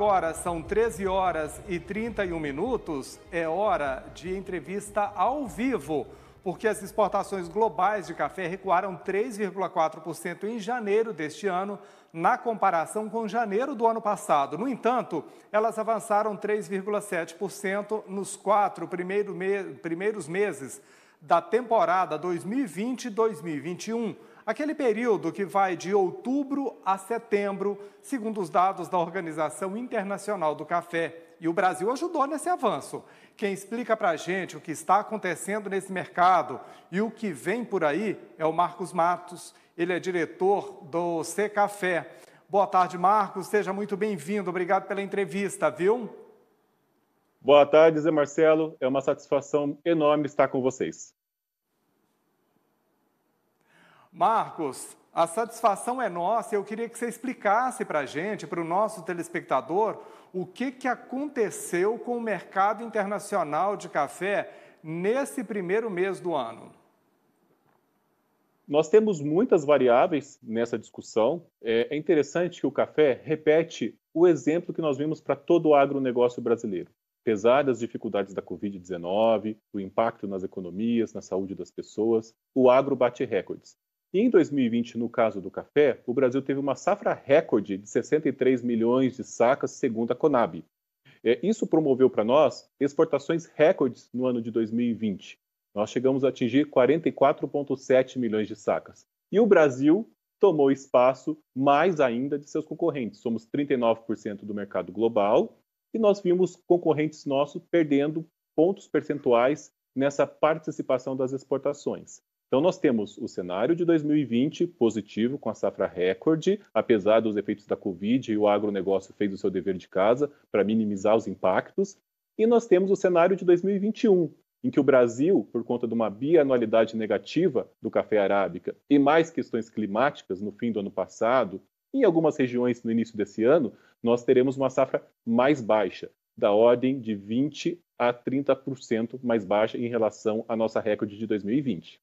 Agora são 13 horas e 31 minutos, é hora de entrevista ao vivo, porque as exportações globais de café recuaram 3,4% em janeiro deste ano, na comparação com janeiro do ano passado. No entanto, elas avançaram 3,7% nos quatro primeiros meses da temporada 2020-2021 aquele período que vai de outubro a setembro, segundo os dados da Organização Internacional do Café. E o Brasil ajudou nesse avanço. Quem explica para a gente o que está acontecendo nesse mercado e o que vem por aí é o Marcos Matos. Ele é diretor do C Café. Boa tarde, Marcos. Seja muito bem-vindo. Obrigado pela entrevista, viu? Boa tarde, Zé Marcelo. É uma satisfação enorme estar com vocês. Marcos, a satisfação é nossa e eu queria que você explicasse para a gente, para o nosso telespectador, o que, que aconteceu com o mercado internacional de café nesse primeiro mês do ano. Nós temos muitas variáveis nessa discussão. É, é interessante que o café repete o exemplo que nós vimos para todo o agronegócio brasileiro. Apesar das dificuldades da Covid-19, o impacto nas economias, na saúde das pessoas, o agro bate recordes. E em 2020, no caso do café, o Brasil teve uma safra recorde de 63 milhões de sacas, segundo a Conab. É, isso promoveu para nós exportações recordes no ano de 2020. Nós chegamos a atingir 44,7 milhões de sacas. E o Brasil tomou espaço mais ainda de seus concorrentes. Somos 39% do mercado global e nós vimos concorrentes nossos perdendo pontos percentuais nessa participação das exportações. Então, nós temos o cenário de 2020 positivo, com a safra recorde, apesar dos efeitos da Covid, e o agronegócio fez o seu dever de casa para minimizar os impactos. E nós temos o cenário de 2021, em que o Brasil, por conta de uma bianualidade negativa do café arábica e mais questões climáticas no fim do ano passado, em algumas regiões no início desse ano, nós teremos uma safra mais baixa, da ordem de 20 a 30% mais baixa em relação à nossa recorde de 2020.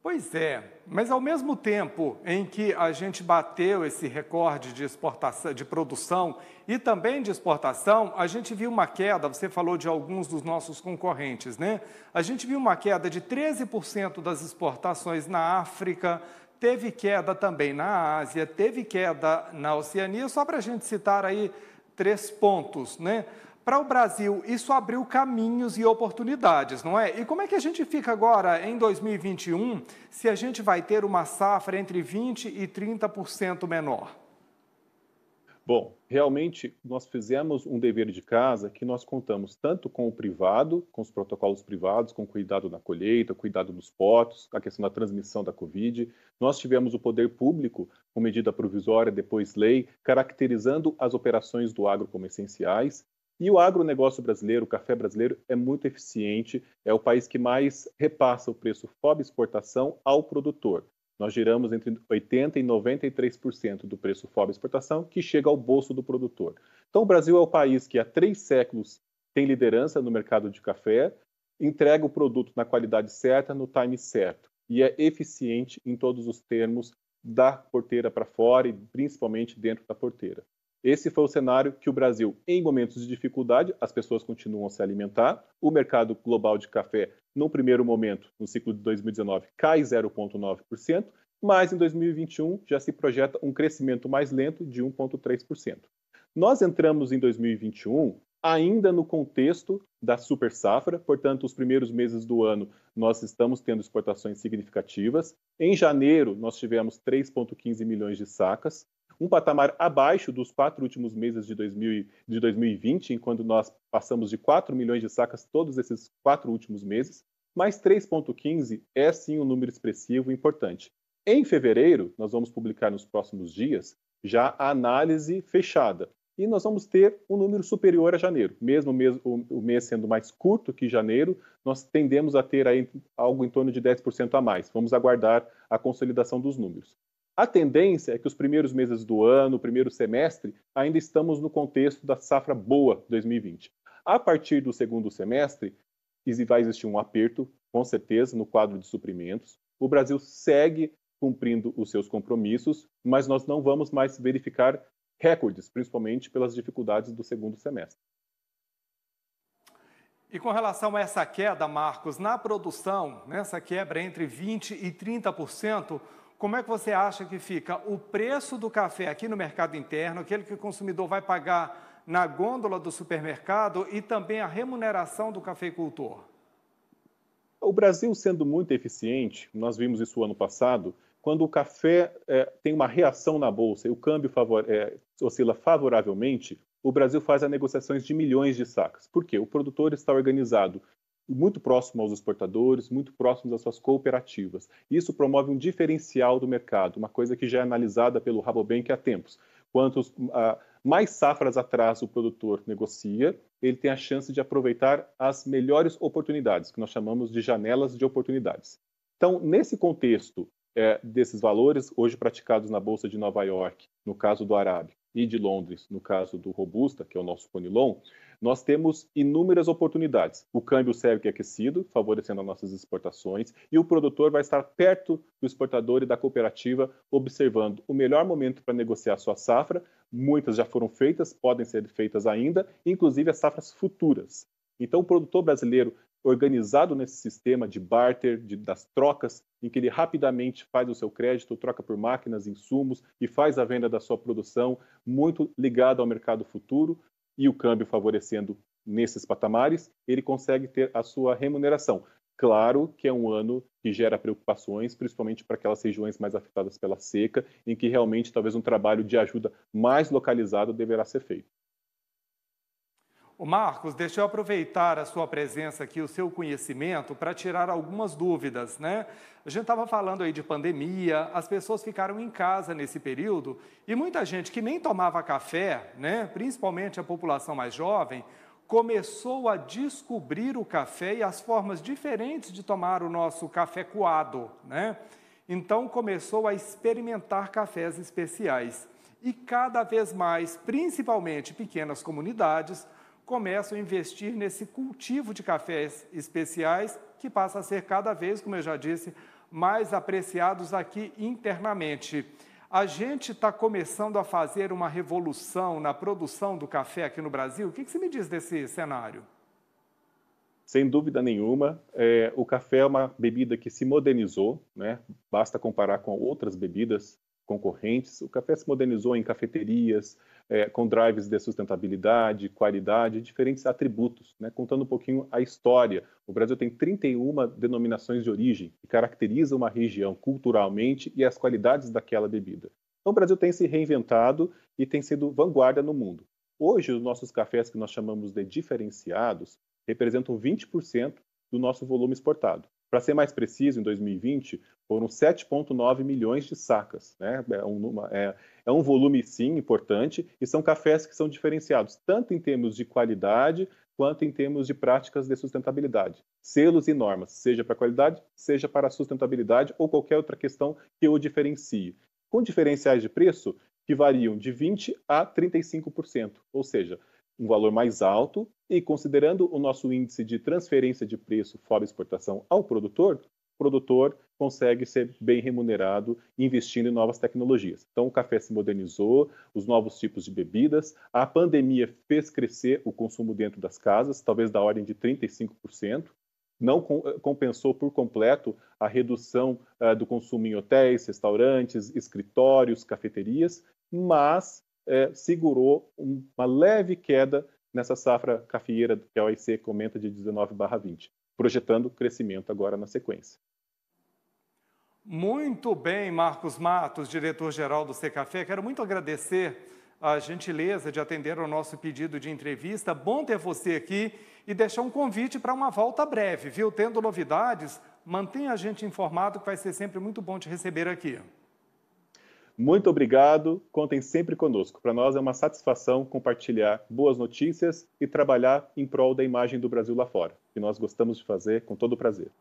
Pois é, mas ao mesmo tempo em que a gente bateu esse recorde de exportação, de produção e também de exportação, a gente viu uma queda, você falou de alguns dos nossos concorrentes, né? A gente viu uma queda de 13% das exportações na África, teve queda também na Ásia, teve queda na Oceania, só para a gente citar aí três pontos, né? para o Brasil isso abriu caminhos e oportunidades, não é? E como é que a gente fica agora em 2021 se a gente vai ter uma safra entre 20% e 30% menor? Bom, realmente nós fizemos um dever de casa que nós contamos tanto com o privado, com os protocolos privados, com o cuidado na colheita, cuidado dos potos, a questão da transmissão da Covid. Nós tivemos o poder público, com medida provisória, depois lei, caracterizando as operações do agro como essenciais. E o agronegócio brasileiro, o café brasileiro, é muito eficiente, é o país que mais repassa o preço FOB exportação ao produtor. Nós giramos entre 80% e 93% do preço FOB exportação que chega ao bolso do produtor. Então, o Brasil é o país que há três séculos tem liderança no mercado de café, entrega o produto na qualidade certa, no time certo, e é eficiente em todos os termos da porteira para fora e principalmente dentro da porteira. Esse foi o cenário que o Brasil, em momentos de dificuldade, as pessoas continuam a se alimentar. O mercado global de café, no primeiro momento, no ciclo de 2019, cai 0,9%, mas em 2021 já se projeta um crescimento mais lento de 1,3%. Nós entramos em 2021 ainda no contexto da super safra, portanto, os primeiros meses do ano nós estamos tendo exportações significativas. Em janeiro, nós tivemos 3,15 milhões de sacas, um patamar abaixo dos quatro últimos meses de, 2000, de 2020, enquanto nós passamos de 4 milhões de sacas todos esses quatro últimos meses, mas 3,15 é sim um número expressivo e importante. Em fevereiro, nós vamos publicar nos próximos dias já a análise fechada. E nós vamos ter um número superior a janeiro. Mesmo o mês sendo mais curto que janeiro, nós tendemos a ter algo em torno de 10% a mais. Vamos aguardar a consolidação dos números. A tendência é que os primeiros meses do ano, o primeiro semestre, ainda estamos no contexto da safra boa 2020. A partir do segundo semestre, vai existir um aperto, com certeza, no quadro de suprimentos. O Brasil segue cumprindo os seus compromissos, mas nós não vamos mais verificar recordes, principalmente pelas dificuldades do segundo semestre. E com relação a essa queda, Marcos, na produção, nessa quebra entre 20% e 30%, como é que você acha que fica o preço do café aqui no mercado interno, aquele que o consumidor vai pagar na gôndola do supermercado e também a remuneração do cafeicultor? O Brasil sendo muito eficiente, nós vimos isso ano passado, quando o café é, tem uma reação na bolsa e o câmbio favor, é, oscila favoravelmente, o Brasil faz as negociações de milhões de sacas. Por quê? O produtor está organizado muito próximo aos exportadores, muito próximo às suas cooperativas. Isso promove um diferencial do mercado, uma coisa que já é analisada pelo Rabobank há tempos. Quanto uh, mais safras atrás o produtor negocia, ele tem a chance de aproveitar as melhores oportunidades, que nós chamamos de janelas de oportunidades. Então, nesse contexto é, desses valores, hoje praticados na Bolsa de Nova York, no caso do Arábico, e de Londres, no caso do Robusta, que é o nosso Conilon, nós temos inúmeras oportunidades. O câmbio serve que é aquecido, favorecendo as nossas exportações, e o produtor vai estar perto do exportador e da cooperativa, observando o melhor momento para negociar sua safra. Muitas já foram feitas, podem ser feitas ainda, inclusive as safras futuras. Então, o produtor brasileiro organizado nesse sistema de barter, de, das trocas, em que ele rapidamente faz o seu crédito, troca por máquinas, insumos e faz a venda da sua produção, muito ligado ao mercado futuro e o câmbio favorecendo nesses patamares, ele consegue ter a sua remuneração. Claro que é um ano que gera preocupações, principalmente para aquelas regiões mais afetadas pela seca, em que realmente talvez um trabalho de ajuda mais localizado deverá ser feito. O Marcos, deixa eu aproveitar a sua presença aqui, o seu conhecimento, para tirar algumas dúvidas, né? A gente estava falando aí de pandemia, as pessoas ficaram em casa nesse período e muita gente que nem tomava café, né? Principalmente a população mais jovem, começou a descobrir o café e as formas diferentes de tomar o nosso café coado, né? Então começou a experimentar cafés especiais. E cada vez mais, principalmente pequenas comunidades, começam a investir nesse cultivo de cafés especiais, que passa a ser cada vez, como eu já disse, mais apreciados aqui internamente. A gente está começando a fazer uma revolução na produção do café aqui no Brasil. O que, que você me diz desse cenário? Sem dúvida nenhuma, é, o café é uma bebida que se modernizou, né? basta comparar com outras bebidas concorrentes. O café se modernizou em cafeterias, é, com drives de sustentabilidade, qualidade, diferentes atributos, né? contando um pouquinho a história. O Brasil tem 31 denominações de origem, que caracteriza uma região culturalmente e as qualidades daquela bebida. Então, o Brasil tem se reinventado e tem sido vanguarda no mundo. Hoje, os nossos cafés, que nós chamamos de diferenciados, representam 20% do nosso volume exportado. Para ser mais preciso, em 2020 foram 7,9 milhões de sacas. Né? É, um, é, é um volume, sim, importante, e são cafés que são diferenciados, tanto em termos de qualidade, quanto em termos de práticas de sustentabilidade, selos e normas, seja para qualidade, seja para sustentabilidade ou qualquer outra questão que o diferencie, com diferenciais de preço que variam de 20 a 35%, ou seja, um valor mais alto e considerando o nosso índice de transferência de preço fora exportação ao produtor, o produtor consegue ser bem remunerado investindo em novas tecnologias. Então, o café se modernizou, os novos tipos de bebidas, a pandemia fez crescer o consumo dentro das casas, talvez da ordem de 35%. Não eh, compensou por completo a redução uh, do consumo em hotéis, restaurantes, escritórios, cafeterias, mas é, segurou um, uma leve queda nessa safra cafieira que a OIC comenta de 19 20, projetando crescimento agora na sequência. Muito bem, Marcos Matos, diretor-geral do Secafé. Quero muito agradecer a gentileza de atender ao nosso pedido de entrevista. Bom ter você aqui e deixar um convite para uma volta breve, viu? Tendo novidades, mantenha a gente informado que vai ser sempre muito bom te receber aqui. Muito obrigado, contem sempre conosco. Para nós é uma satisfação compartilhar boas notícias e trabalhar em prol da imagem do Brasil lá fora, que nós gostamos de fazer com todo prazer.